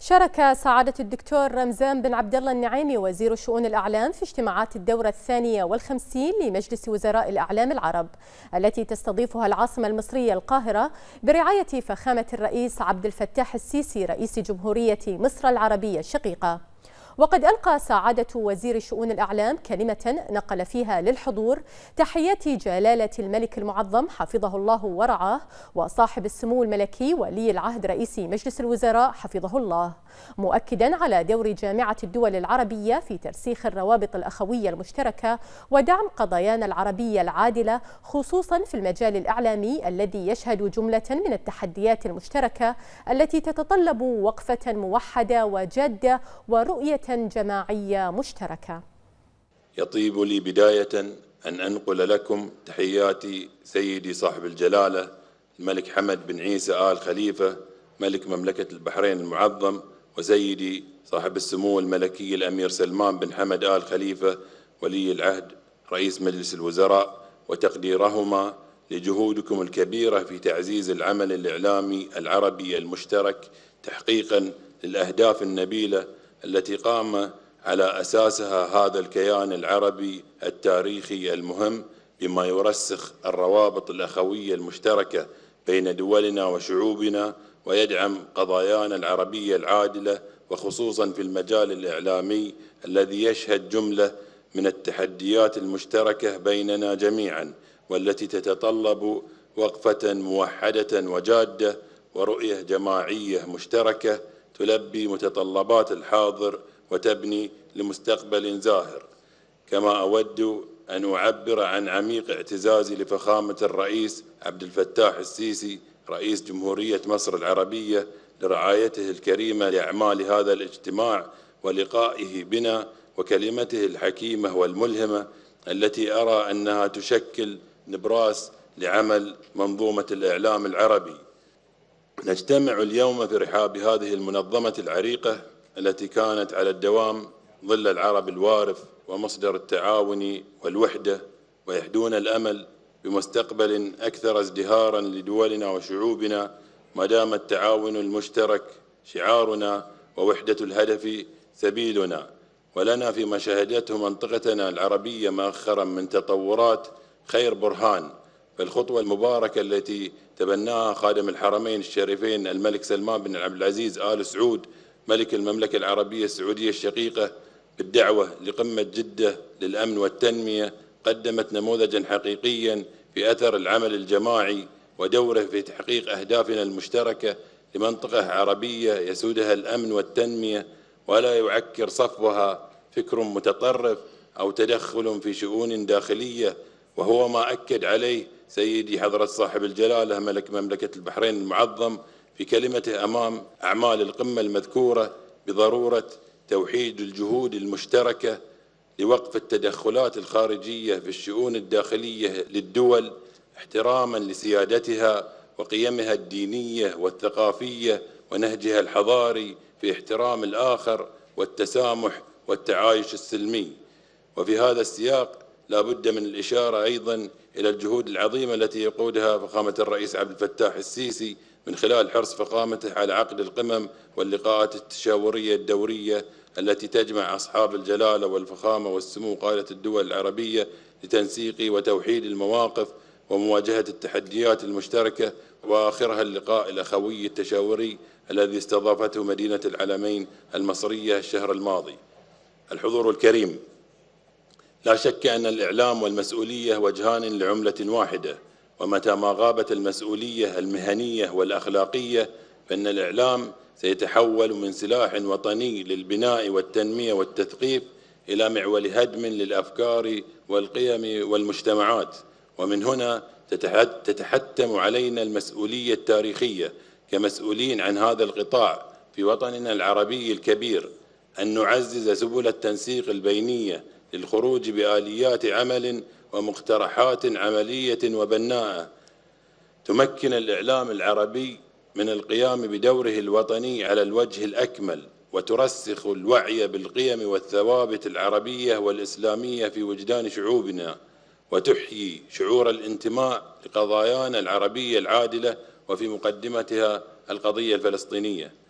شارك سعادة الدكتور رمزان بن عبد الله النعيمي وزير شؤون الأعلام في اجتماعات الدورة الثانية والخمسين لمجلس وزراء الأعلام العرب التي تستضيفها العاصمة المصرية القاهرة برعاية فخامة الرئيس عبد الفتاح السيسي رئيس جمهورية مصر العربية الشقيقة وقد ألقى سعادة وزير شؤون الأعلام كلمة نقل فيها للحضور تحيات جلالة الملك المعظم حفظه الله ورعاه وصاحب السمو الملكي ولي العهد رئيس مجلس الوزراء حفظه الله مؤكدا على دور جامعة الدول العربية في ترسيخ الروابط الأخوية المشتركة ودعم قضايانا العربية العادلة خصوصا في المجال الإعلامي الذي يشهد جملة من التحديات المشتركة التي تتطلب وقفة موحدة وجادة ورؤية جماعية مشتركة يطيب لي بداية أن أنقل لكم تحياتي سيدي صاحب الجلالة الملك حمد بن عيسى آل خليفة ملك مملكة البحرين المعظم وسيدي صاحب السمو الملكي الأمير سلمان بن حمد آل خليفة ولي العهد رئيس مجلس الوزراء وتقديرهما لجهودكم الكبيرة في تعزيز العمل الإعلامي العربي المشترك تحقيقا للأهداف النبيلة التي قام على أساسها هذا الكيان العربي التاريخي المهم بما يرسخ الروابط الأخوية المشتركة بين دولنا وشعوبنا ويدعم قضايانا العربية العادلة وخصوصا في المجال الإعلامي الذي يشهد جملة من التحديات المشتركة بيننا جميعا والتي تتطلب وقفة موحدة وجادة ورؤية جماعية مشتركة تلبي متطلبات الحاضر وتبني لمستقبل زاهر كما أود أن أعبر عن عميق اعتزازي لفخامة الرئيس عبد الفتاح السيسي رئيس جمهورية مصر العربية لرعايته الكريمة لأعمال هذا الاجتماع ولقائه بنا وكلمته الحكيمة والملهمة التي أرى أنها تشكل نبراس لعمل منظومة الإعلام العربي نجتمع اليوم في رحاب هذه المنظمة العريقة التي كانت على الدوام ظل العرب الوارف ومصدر التعاون والوحدة ويحدون الأمل بمستقبل أكثر ازدهارا لدولنا وشعوبنا ما دام التعاون المشترك شعارنا ووحدة الهدف سبيلنا ولنا فيما شهدته منطقتنا العربية مؤخرا من تطورات خير برهان فالخطوة المباركة التي تبناها خادم الحرمين الشريفين الملك سلمان بن عبد العزيز آل سعود ملك المملكة العربية السعودية الشقيقة بالدعوة لقمة جدة للأمن والتنمية قدمت نموذجا حقيقيا في أثر العمل الجماعي ودوره في تحقيق أهدافنا المشتركة لمنطقة عربية يسودها الأمن والتنمية ولا يعكر صفوها فكر متطرف أو تدخل في شؤون داخلية وهو ما أكد عليه سيدي حضرة صاحب الجلالة ملك مملكة البحرين المعظم في كلمته أمام أعمال القمة المذكورة بضرورة توحيد الجهود المشتركة لوقف التدخلات الخارجية في الشؤون الداخلية للدول احتراما لسيادتها وقيمها الدينية والثقافية ونهجها الحضاري في احترام الآخر والتسامح والتعايش السلمي وفي هذا السياق لا بد من الإشارة أيضا إلى الجهود العظيمة التي يقودها فخامة الرئيس عبد الفتاح السيسي من خلال حرص فخامته على عقد القمم واللقاءات التشاورية الدورية التي تجمع أصحاب الجلالة والفخامة والسمو قادة الدول العربية لتنسيق وتوحيد المواقف ومواجهة التحديات المشتركة وآخرها اللقاء الأخوي التشاوري الذي استضافته مدينة العلمين المصرية الشهر الماضي الحضور الكريم لا شك أن الإعلام والمسؤولية وجهان لعملة واحدة ومتى ما غابت المسؤولية المهنية والأخلاقية فإن الإعلام سيتحول من سلاح وطني للبناء والتنمية والتثقيف إلى معول هدم للأفكار والقيم والمجتمعات ومن هنا تتحتم علينا المسؤولية التاريخية كمسؤولين عن هذا القطاع في وطننا العربي الكبير أن نعزز سبل التنسيق البينية للخروج بآليات عمل ومقترحات عملية وبناءة تمكن الإعلام العربي من القيام بدوره الوطني على الوجه الأكمل وترسخ الوعي بالقيم والثوابت العربية والإسلامية في وجدان شعوبنا وتحيي شعور الانتماء لقضايانا العربية العادلة وفي مقدمتها القضية الفلسطينية